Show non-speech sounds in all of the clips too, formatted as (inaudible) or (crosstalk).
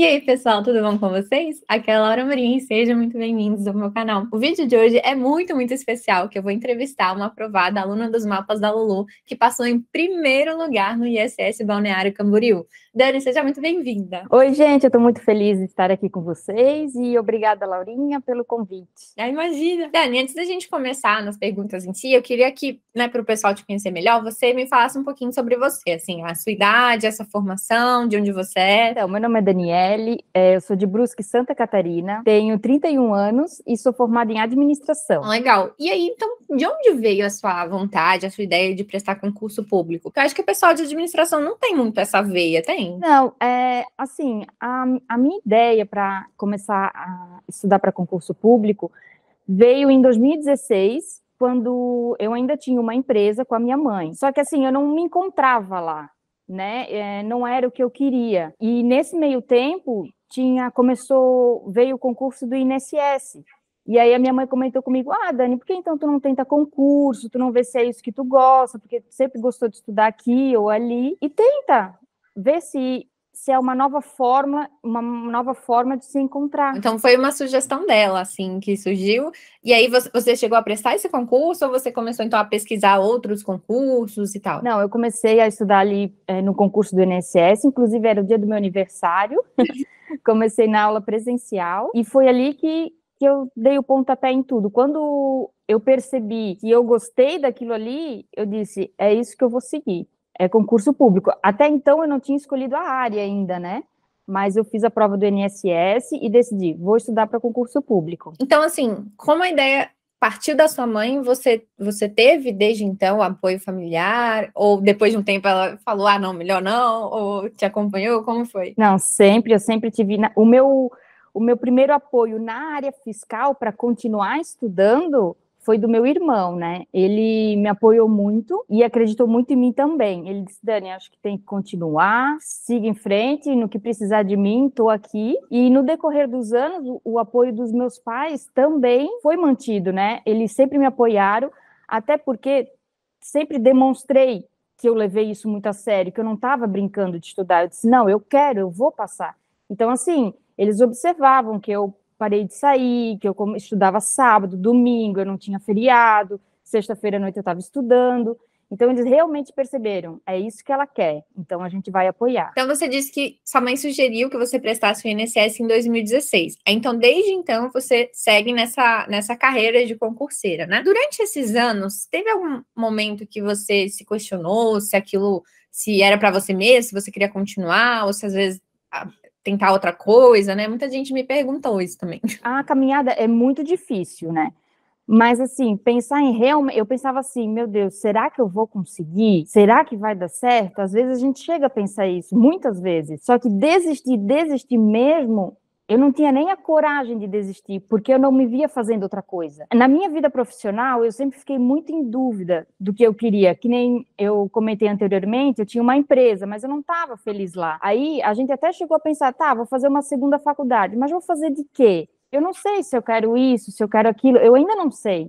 E aí, pessoal, tudo bom com vocês? Aqui é a Laura Marim, sejam muito bem-vindos ao meu canal. O vídeo de hoje é muito, muito especial, que eu vou entrevistar uma aprovada aluna dos mapas da Lulu, que passou em primeiro lugar no ISS Balneário Camboriú. Dani, seja muito bem-vinda. Oi, gente, eu tô muito feliz de estar aqui com vocês e obrigada, Laurinha, pelo convite. Ah, imagina. Dani, antes da gente começar nas perguntas em si, eu queria que, né, para o pessoal te conhecer melhor, você me falasse um pouquinho sobre você, assim, a sua idade, essa formação, de onde você é. Então, meu nome é Daniela é, eu sou de Brusque, Santa Catarina, tenho 31 anos e sou formada em administração. Legal. E aí, então, de onde veio a sua vontade, a sua ideia de prestar concurso público? Porque eu acho que o pessoal de administração não tem muito essa veia, tem? Não, é, assim, a, a minha ideia para começar a estudar para concurso público veio em 2016, quando eu ainda tinha uma empresa com a minha mãe. Só que assim, eu não me encontrava lá né? É, não era o que eu queria. E nesse meio tempo tinha começou veio o concurso do INSS. E aí a minha mãe comentou comigo: "Ah, Dani, por que então tu não tenta concurso? Tu não vê se é isso que tu gosta, porque tu sempre gostou de estudar aqui ou ali e tenta ver se se é uma nova forma, uma nova forma de se encontrar. Então foi uma sugestão dela, assim, que surgiu. E aí você chegou a prestar esse concurso ou você começou então a pesquisar outros concursos e tal? Não, eu comecei a estudar ali é, no concurso do INSS, inclusive era o dia do meu aniversário. (laughs) comecei na aula presencial e foi ali que que eu dei o pontapé em tudo. Quando eu percebi que eu gostei daquilo ali, eu disse: é isso que eu vou seguir é concurso público. Até então eu não tinha escolhido a área ainda, né? Mas eu fiz a prova do NSS e decidi, vou estudar para concurso público. Então, assim, como a ideia partiu da sua mãe, você, você teve desde então apoio familiar? Ou depois de um tempo ela falou, ah, não, melhor não? Ou te acompanhou? Como foi? Não, sempre, eu sempre tive. Na... o, meu, o meu primeiro apoio na área fiscal para continuar estudando foi do meu irmão, né? Ele me apoiou muito e acreditou muito em mim também. Ele disse: Dani, acho que tem que continuar, siga em frente, no que precisar de mim, estou aqui. E no decorrer dos anos, o, o apoio dos meus pais também foi mantido, né? Eles sempre me apoiaram, até porque sempre demonstrei que eu levei isso muito a sério, que eu não estava brincando de estudar. Eu disse: não, eu quero, eu vou passar. Então, assim, eles observavam que eu parei de sair, que eu estudava sábado, domingo, eu não tinha feriado, sexta-feira à noite eu estava estudando. Então eles realmente perceberam, é isso que ela quer. Então a gente vai apoiar. Então você disse que sua mãe sugeriu que você prestasse o INSS em 2016. É, então desde então você segue nessa nessa carreira de concurseira, né? Durante esses anos, teve algum momento que você se questionou se aquilo se era para você mesmo, se você queria continuar ou se às vezes tentar outra coisa, né? Muita gente me perguntou isso também. (laughs) A caminhada é muito difícil, né? Mas assim, pensar em realmente, eu pensava assim, meu Deus, será que eu vou conseguir? Será que vai dar certo? Às vezes a gente chega a pensar isso, muitas vezes. Só que desistir, desistir mesmo eu não tinha nem a coragem de desistir, porque eu não me via fazendo outra coisa. Na minha vida profissional, eu sempre fiquei muito em dúvida do que eu queria, que nem eu comentei anteriormente, eu tinha uma empresa, mas eu não estava feliz lá. Aí a gente até chegou a pensar, tá, vou fazer uma segunda faculdade, mas vou fazer de quê? Eu não sei se eu quero isso, se eu quero aquilo, eu ainda não sei.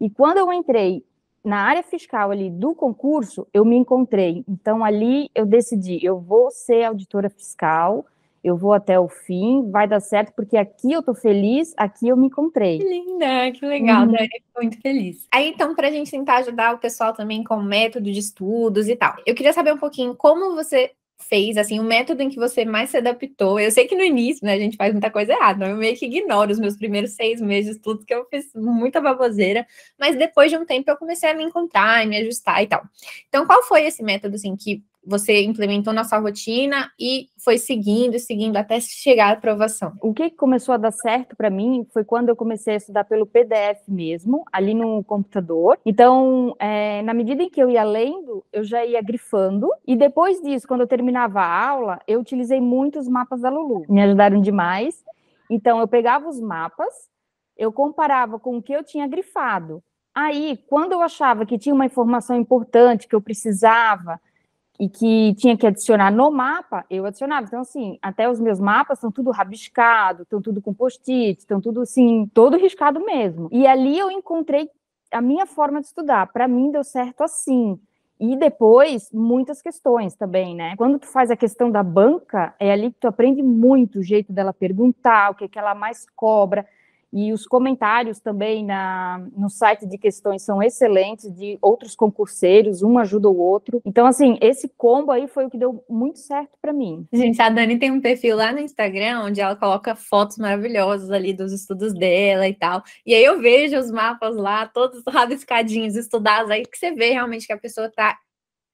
E quando eu entrei na área fiscal ali do concurso, eu me encontrei. Então ali eu decidi, eu vou ser auditora fiscal eu vou até o fim, vai dar certo, porque aqui eu tô feliz, aqui eu me encontrei. Que linda, que legal, uhum. Né? muito feliz. Aí, então, pra gente tentar ajudar o pessoal também com o método de estudos e tal, eu queria saber um pouquinho como você fez, assim, o método em que você mais se adaptou. Eu sei que no início, né, a gente faz muita coisa errada, eu meio que ignoro os meus primeiros seis meses, de estudos que eu fiz muita baboseira, mas depois de um tempo eu comecei a me encontrar, e me ajustar e tal. Então, qual foi esse método, assim, que você implementou na sua rotina e foi seguindo, seguindo até chegar à aprovação? O que começou a dar certo para mim foi quando eu comecei a estudar pelo PDF mesmo, ali no computador. Então, é, na medida em que eu ia lendo, eu já ia grifando. E depois disso, quando eu terminava a aula, eu utilizei muitos mapas da Lulu. Me ajudaram demais. Então, eu pegava os mapas, eu comparava com o que eu tinha grifado. Aí, quando eu achava que tinha uma informação importante que eu precisava, e que tinha que adicionar no mapa, eu adicionava. Então, assim, até os meus mapas são tudo rabiscado, estão tudo com post-it, estão tudo, assim, todo riscado mesmo. E ali eu encontrei a minha forma de estudar. Para mim, deu certo assim. E depois, muitas questões também, né? Quando tu faz a questão da banca, é ali que tu aprende muito o jeito dela perguntar, o que, é que ela mais cobra, e os comentários também na, no site de questões são excelentes, de outros concurseiros, um ajuda o outro. Então, assim, esse combo aí foi o que deu muito certo para mim. Gente, a Dani tem um perfil lá no Instagram onde ela coloca fotos maravilhosas ali dos estudos dela e tal. E aí eu vejo os mapas lá, todos rabiscadinhos, estudados, aí que você vê realmente que a pessoa tá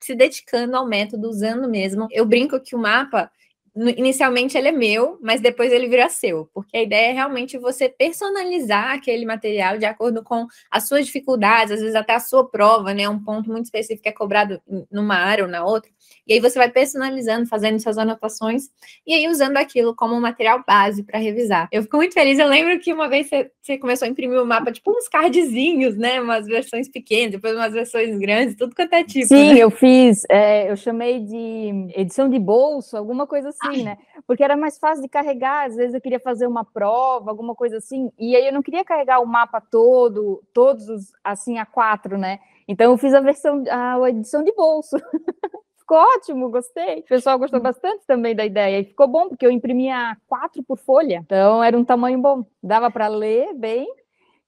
se dedicando ao método, usando mesmo. Eu brinco que o mapa inicialmente ele é meu, mas depois ele vira seu, porque a ideia é realmente você personalizar aquele material de acordo com as suas dificuldades, às vezes até a sua prova, né? Um ponto muito específico é cobrado numa área ou na outra. E aí você vai personalizando, fazendo suas anotações e aí usando aquilo como material base para revisar. Eu fico muito feliz. Eu lembro que uma vez você, começou a imprimir o um mapa, tipo uns cardzinhos, né? Umas versões pequenas, depois umas versões grandes, tudo quanto é tipo. Sim, né? eu fiz. É, eu chamei de edição de bolso, alguma coisa assim assim, né? Porque era mais fácil de carregar, às vezes eu queria fazer uma prova, alguma coisa assim, e aí eu não queria carregar o mapa todo, todos os, assim, a quatro, né? Então eu fiz a versão, a edição de bolso. (laughs) ficou ótimo, gostei. O pessoal gostou bastante também da ideia. E ficou bom, porque eu imprimia quatro por folha. Então era um tamanho bom. Dava para ler bem.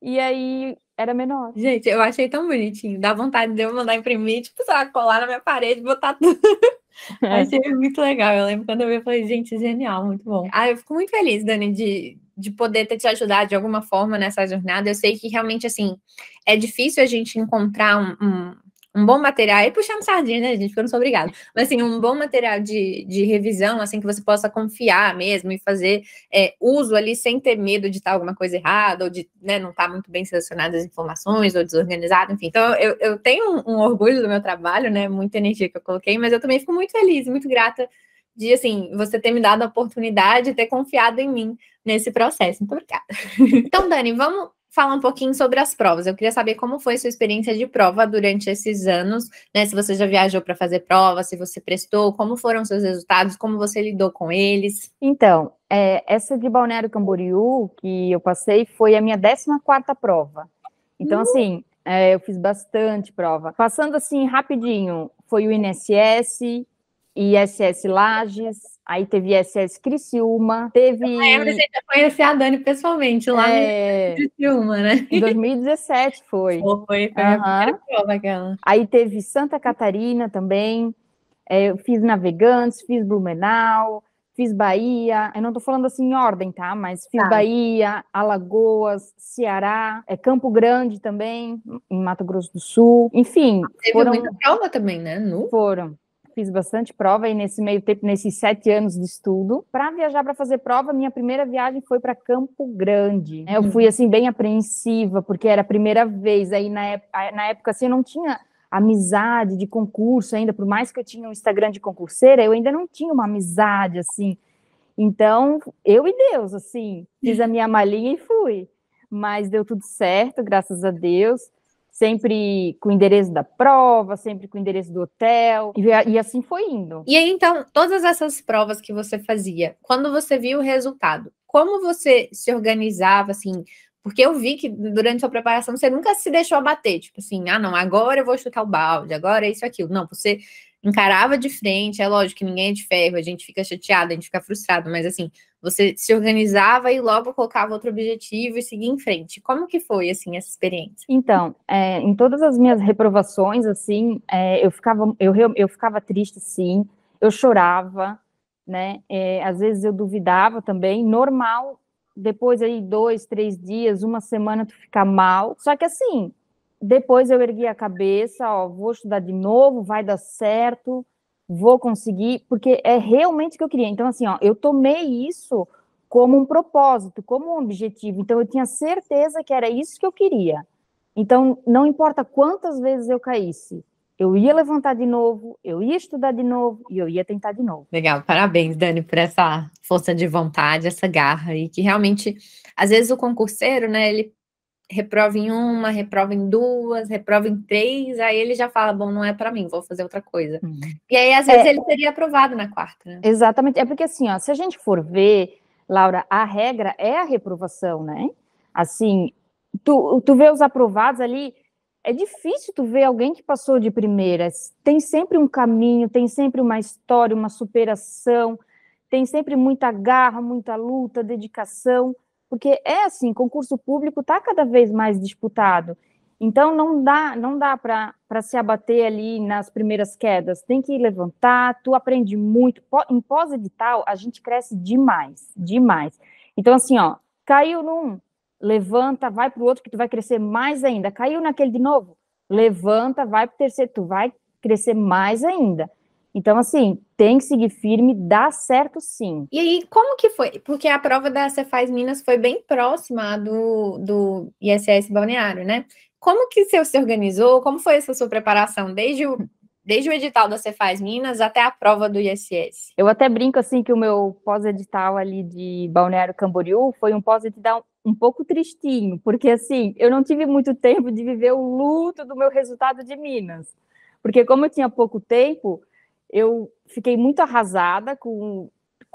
E aí era menor. Gente, eu achei tão bonitinho. Dá vontade de eu mandar imprimir, tipo, sei lá, colar na minha parede, botar tudo. (laughs) É. Achei muito legal. Eu lembro quando eu vi, eu falei, gente, é genial, muito bom. Ah, eu fico muito feliz, Dani, de, de poder ter te ajudado de alguma forma nessa jornada. Eu sei que realmente, assim, é difícil a gente encontrar um, um um bom material, e puxando sardinha, né, gente? Porque eu não sou obrigada. Mas, assim, um bom material de, de revisão, assim, que você possa confiar mesmo e fazer é, uso ali sem ter medo de estar alguma coisa errada, ou de né, não estar muito bem selecionadas as informações, ou desorganizado, enfim. Então, eu, eu tenho um, um, orgulho do meu trabalho, né? Muita energia que eu coloquei, mas eu também fico muito feliz, muito grata de, assim, você ter me dado a oportunidade, ter confiado em mim nesse processo. Muito obrigada. então, Dani, vamos falar um pouquinho sobre as provas. Eu queria saber como foi sua experiência de prova durante esses anos, né? Se você já viajou para fazer prova, se você prestou, como foram seus resultados, como você lidou com eles. Então, é, essa de Balneário Camboriú que eu passei foi a minha 14 quarta prova. Então, uhum. assim, é, eu fiz bastante prova. Passando assim rapidinho, foi o INSS, ISS Lages, aí teve SS Criciúma, teve... Eu já conhecer a Dani pessoalmente lá é... no Criciúma, né? Em 2017 foi. Foi, foi a primeira prova aquela. Aí teve Santa Catarina também, é, eu fiz Navegantes, fiz Blumenau, fiz Bahia, eu não tô falando assim em ordem, tá? Mas fiz tá. Bahia, Alagoas, Ceará, é Campo Grande também, em Mato Grosso do Sul, enfim. Teve foram... muita prova também, né? No. Foram, fiz bastante prova e nesse meio tempo, nesses sete anos de estudo. Para viajar para fazer prova, minha primeira viagem foi para Campo Grande. Né, eu uhum. fui assim bem apreensiva porque era a primeira vez. Aí na, na época assim eu não tinha amizade de concurso ainda, por mais que eu tinha um Instagram de concurseira, eu ainda não tinha uma amizade assim. Então, eu e Deus, assim, fiz a minha malinha e fui. Mas deu tudo certo, graças a Deus sempre com o endereço da prova, sempre com o endereço do hotel, e, e, assim foi indo. E aí, então, todas essas provas que você fazia, quando você viu o resultado, como você se organizava, assim, porque eu vi que durante sua preparação você nunca se deixou abater, tipo assim, ah, não, agora eu vou chutar o balde, agora é isso aquilo. Não, você encarava de frente, é lógico que ninguém é de ferro, a gente fica chateado, a gente fica frustrado, mas assim, você se organizava e logo colocava outro objetivo e seguia em frente. Como que foi, assim, essa experiência? Então, é, em todas as minhas reprovações, assim, é, eu, ficava, eu, eu ficava triste, sim. Eu chorava, né? É, às vezes eu duvidava também. Normal, depois aí dois, três dias, uma semana tu ficar mal. Só que assim, depois eu ergui a cabeça, ó, vou estudar de novo, vai dar certo vou conseguir, porque é realmente o que eu queria. Então, assim, ó, eu tomei isso como um propósito, como um objetivo. Então, eu tinha certeza que era isso que eu queria. Então, não importa quantas vezes eu caísse, eu ia levantar de novo, eu ia estudar de novo e eu ia tentar de novo. Legal, parabéns, Dani, por essa força de vontade, essa garra e que realmente, às vezes o concurseiro, né, ele reprova em uma, reprova em duas, reprova em três, aí ele já fala, bom, não é para mim, vou fazer outra coisa. Hum. E aí, às vezes, é, ele seria aprovado na quarta, né? Exatamente, é porque assim, ó, se a gente for ver, Laura, a regra é a reprovação, né? Assim, tu, tu vê os aprovados ali, é difícil tu ver alguém que passou de primeiras, tem sempre um caminho, tem sempre uma história, uma superação, tem sempre muita garra, muita luta, dedicação, porque é assim, concurso público está cada vez mais disputado. Então não dá, não dá para se abater ali nas primeiras quedas. Tem que levantar, tu aprende muito. Em pós-edital, a gente cresce demais, demais. Então, assim, ó, caiu num, levanta, vai para o outro, que tu vai crescer mais ainda. Caiu naquele de novo, levanta, vai para o terceiro, tu vai crescer mais ainda. Então, assim, tem que seguir firme, dá certo sim. E aí, como que foi? Porque a prova da Cefaz Minas foi bem próxima do, do ISS Balneário, né? Como que você se organizou? Como foi essa sua preparação? Desde o, desde o edital da Cefaz Minas até a prova do ISS? Eu até brinco, assim, que o meu pós-edital ali de Balneário Camboriú foi um pós-edital um pouco tristinho, porque, assim, eu não tive muito tempo de viver o luto do meu resultado de Minas. Porque como eu tinha pouco tempo eu fiquei muito arrasada com,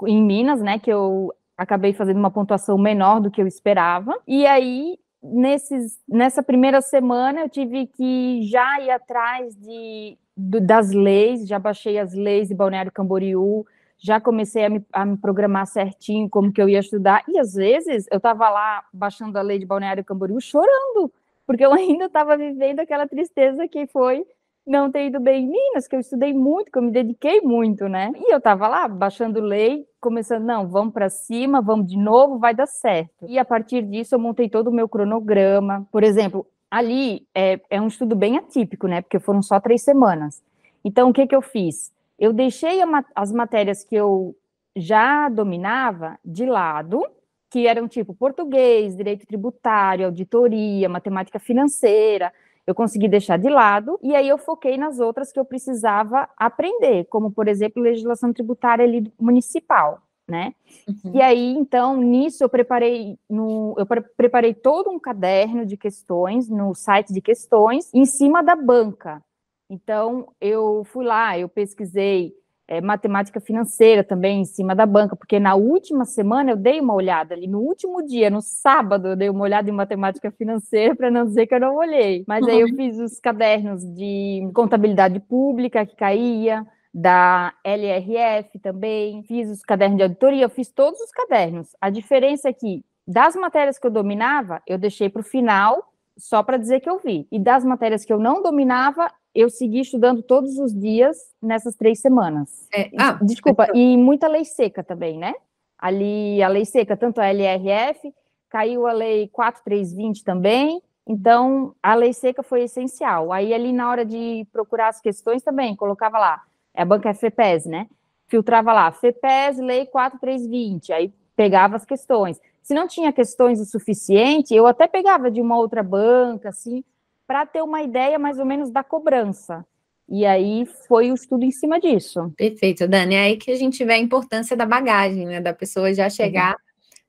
em Minas, né? Que eu acabei fazendo uma pontuação menor do que eu esperava. E aí, nesses, nessa primeira semana, eu tive que já ir atrás de, do, das leis, já baixei as leis de Balneário Camboriú, já comecei a me, a me programar certinho como que eu ia estudar. E às vezes eu estava lá baixando a lei de Balneário Camboriú chorando, porque eu (laughs) ainda estava vivendo aquela tristeza que foi não ter ido bem em Minas, que eu estudei muito, que eu me dediquei muito, né? E eu tava lá baixando lei, começando, não, vamos para cima, vamos de novo, vai dar certo. E a partir disso eu montei todo o meu cronograma. Por exemplo, ali é, é um estudo bem atípico, né? Porque foram só três semanas. Então, o que que eu fiz? Eu deixei as matérias que eu já dominava de lado, que eram tipo português, direito tributário, auditoria, matemática financeira, eu consegui deixar de lado, e aí eu foquei nas outras que eu precisava aprender, como, por exemplo, legislação tributária ali municipal, né? Uhum. E aí, então, nisso eu preparei no, eu pre preparei todo um caderno de questões no site de questões em cima da banca. Então, eu fui lá, eu pesquisei é, matemática financeira também em cima da banca, porque na última semana eu dei uma olhada ali, no último dia, no sábado, eu dei uma olhada em matemática financeira, (laughs) para não dizer que eu não olhei. Mas aí eu uhum. fiz os cadernos de contabilidade pública que caía, da LRF também, fiz os cadernos de auditoria, fiz todos os cadernos. A diferença é que das matérias que eu dominava, eu deixei para o final só para dizer que eu vi. E das matérias que eu não dominava, eu segui estudando todos os dias nessas três semanas. É, ah, Desculpa, e muita lei seca também, né? Ali, a lei seca, tanto a LRF, caiu a lei 4320 também, então a lei seca foi essencial. Aí ali na hora de procurar as questões também, colocava lá, é a banca é FEPES, né? Filtrava lá, FEPES, lei 4320, aí pegava as questões. Se não tinha questões o suficiente, eu até pegava de uma outra banca, assim, para ter uma ideia mais ou menos da cobrança. E aí foi o estudo em cima disso. Perfeito, Dani. É aí que a gente vê a importância da bagagem, né? Da pessoa já chegar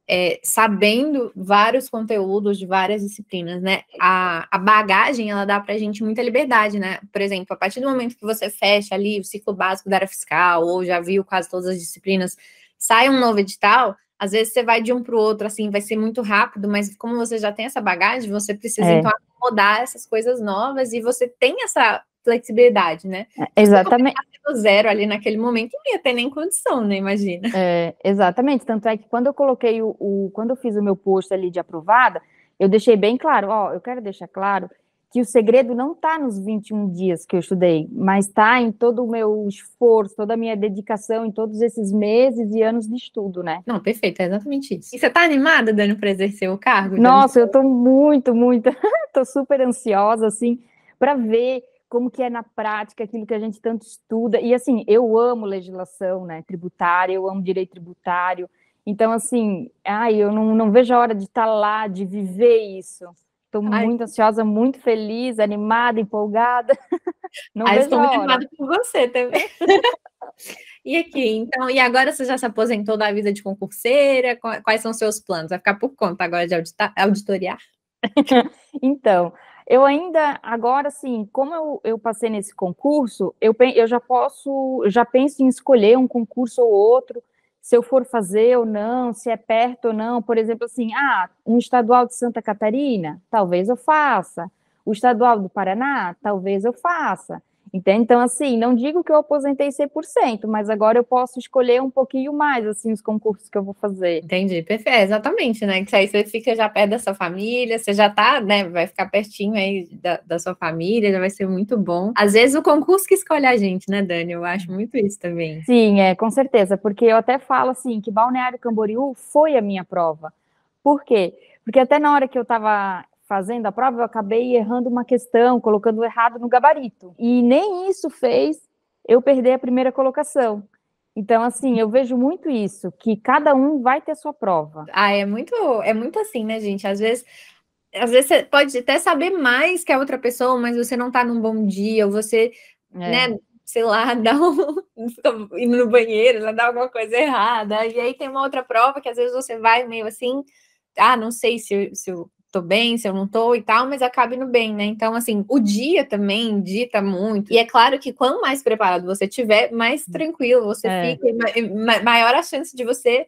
é, sabendo vários conteúdos de várias disciplinas, né? A, a bagagem, ela dá para a gente muita liberdade, né? Por exemplo, a partir do momento que você fecha ali o ciclo básico da área fiscal, ou já viu quase todas as disciplinas, sai um novo edital, às vezes você vai de um para o outro, assim, vai ser muito rápido, mas como você já tem essa bagagem, você precisa, é. então, acomodar essas coisas novas e você tem essa flexibilidade, né? É, exatamente. do zero ali naquele momento, não ia ter nem condição, né? Imagina. É, exatamente. Tanto é que quando eu coloquei o, o, Quando eu fiz o meu post ali de aprovada, eu deixei bem claro, ó, eu quero deixar claro que o segredo não está nos 21 dias que eu estudei, mas está em todo o meu esforço, toda a minha dedicação, em todos esses meses e anos de estudo, né? Não, perfeito, é exatamente isso. E você está animada, Dani, para exercer o cargo? Nossa, eu estou muito, muito, estou (laughs) super ansiosa, assim, para ver como que é na prática aquilo que a gente tanto estuda. E, assim, eu amo legislação, né, tributária, eu amo direito tributário. Então, assim, ai, eu não, não vejo a hora de estar tá lá, de viver isso. Estou muito ansiosa, muito feliz, animada, empolgada. (laughs) Não Ai, ah, estou muito animada por você também. Tá e aqui, então, e agora você já se aposentou da vida de concurseira? Quais são os seus planos? Vai ficar por conta agora de auditar, auditoriar? (laughs) então, eu ainda, agora sim, como eu, eu passei nesse concurso, eu, eu já posso, eu já penso em escolher um concurso ou outro se eu for fazer ou não, se é perto ou não. Por exemplo, assim, ah, um estadual de Santa Catarina, talvez eu faça. O estadual do Paraná, talvez eu faça. Entende? Então, assim, não digo que eu aposentei 100%, mas agora eu posso escolher um pouquinho mais, assim, os concursos que eu vou fazer. Entendi, perfeito, é, exatamente, né? Que aí você fica já perto da sua família, você já tá, né, vai ficar pertinho aí da, da sua família, já vai ser muito bom. Às vezes o concurso que escolhe a gente, né, Dani? Eu acho muito isso também. Sim, é, com certeza, porque eu até falo, assim, que Balneário Camboriú foi a minha prova. Por quê? Porque até na hora que eu estava fazendo a prova, eu acabei errando uma questão, colocando errado no gabarito. E nem isso fez eu perder a primeira colocação. Então, assim, eu vejo muito isso, que cada um vai ter sua prova. Ah, é muito, é muito assim, né, gente? Às vezes, às vezes você pode até saber mais que a outra pessoa, mas você não tá num bom dia, ou você, é. né, sei lá, (laughs) dá um indo no banheiro, né, dá alguma coisa errada. E aí tem uma outra prova que às vezes você vai meio assim, ah, não sei se, se eu tô bem, se eu não tô e tal, mas acaba indo bem, né? Então, assim, o dia também dita muito. E é claro que quanto mais preparado você tiver, mais tranquilo você é. fica, maior a chance de você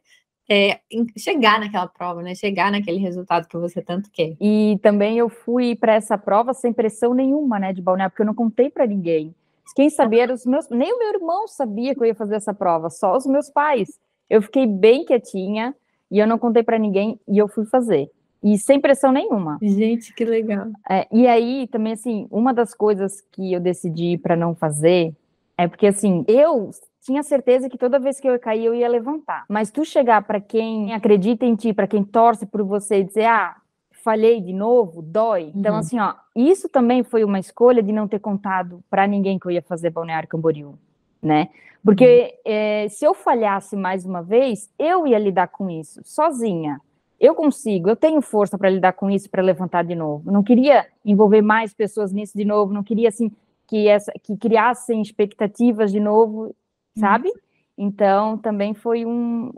é, chegar naquela prova, né? Chegar naquele resultado que você tanto quer. E também eu fui para essa prova sem pressão nenhuma, né, de balneário, porque eu não contei para ninguém. Quem sabia eram os meus, nem o meu irmão sabia que eu ia fazer essa prova, só os meus pais. Eu fiquei bem quietinha e eu não contei para ninguém e eu fui fazer e sem pressão nenhuma. Gente, que legal. É, e aí, também, assim, uma das coisas que eu decidi para não fazer é porque, assim, eu tinha certeza que toda vez que eu ia cair eu ia levantar. Mas tu chegar para quem acredita em ti, para quem torce por você e dizer, ah, falhei de novo, dói. Então, uhum. assim, ó, isso também foi uma escolha de não ter contado para ninguém que eu ia fazer Balneário Camboriú, né? Porque uhum. é, se eu falhasse mais uma vez, eu ia lidar com isso sozinha eu consigo, eu tenho força para lidar com isso, para levantar de novo. não queria envolver mais pessoas nisso de novo, não queria assim que essa que criassem expectativas de novo, uhum. sabe? Então, também foi um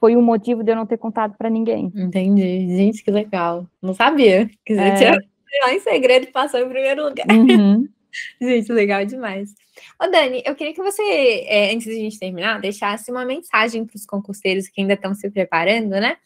foi um motivo de eu não ter contado para ninguém. Entendi. Gente, que legal. Não sabia. que é... tinha em (laughs) segredo passou em primeiro lugar. Uhum. (laughs) Gente, legal demais. Ô, Dani, eu queria que você, é, antes de a gente terminar, deixasse uma mensagem para os concurseiros que ainda estão se preparando, né?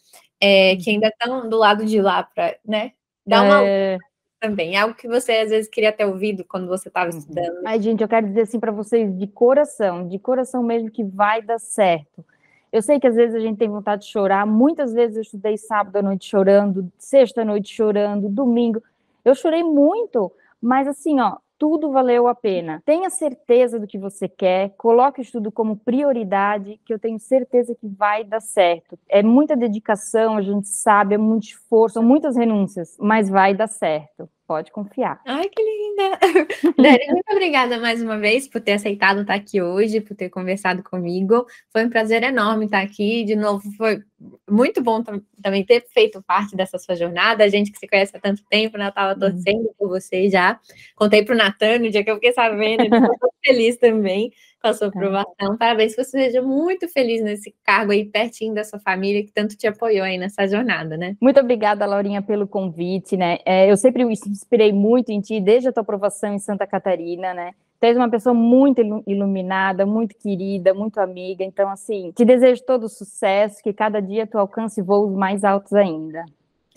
é, uhum. que ainda estão do lado de lá para, né? Dar uma é... também, é algo que você às vezes queria ter ouvido quando você estava uhum. estudando. Mas gente, eu quero dizer assim para vocês de coração, de coração mesmo que vai dar certo. Eu sei que às vezes a gente tem vontade de chorar, muitas vezes eu estudei sábado à noite chorando, sexta à noite chorando, domingo. Eu chorei muito, mas assim, ó, tudo valeu a pena. Tenha certeza do que você quer, coloque o estudo como prioridade, que eu tenho certeza que vai dar certo. É muita dedicação, a gente sabe, é muito esforço, são muitas renúncias, mas vai dar certo. Pode confiar. Ai, que linda! (laughs) Dani, muito obrigada mais uma vez por ter aceitado estar aqui hoje, por ter conversado comigo. Foi um prazer enorme estar aqui. De novo, foi muito bom também ter feito parte dessa sua jornada. A gente que se conhece há tanto tempo, né? Eu estava uhum. torcendo uhum. por você já. Contei para o Natan no dia que eu fiquei sabendo, ele ficou (laughs) feliz também a sua é. aprovação. Parabéns, que você seja muito feliz nesse cargo aí, pertinho da sua família, que tanto te apoiou aí nessa jornada, né? Muito obrigada, Laurinha, pelo convite, né? É, eu sempre me inspirei muito em ti, desde a tua aprovação em Santa Catarina, né? Tu és uma pessoa muito iluminada, muito querida, muito amiga. Então, assim, te desejo todo sucesso, que cada dia tu alcance voos mais altos ainda.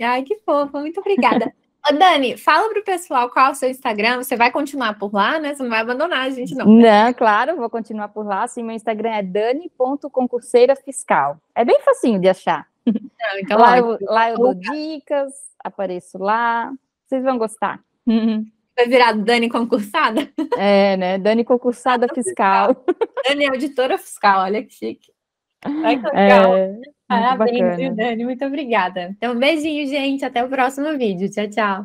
Ai, que fofo, muito obrigada. (laughs) Dani, fala pro pessoal qual é o seu Instagram. Você vai continuar por lá, né? Você não vai abandonar a gente, não. Não, claro, vou continuar por lá. Sim, meu Instagram é dani.concurseira fiscal. É bem facinho de achar. Não, então, lá, eu, lá eu dou dicas, apareço lá. Vocês vão gostar. (laughs) Vai virar Dani concursada? É, né? Dani concursada (laughs) fiscal. Dani é auditora fiscal, olha que chique. Ai, que é. legal. É... Parabéns, Dani. Muito obrigada. Então, beijinho, gente. Até o próximo vídeo. Tchau, tchau.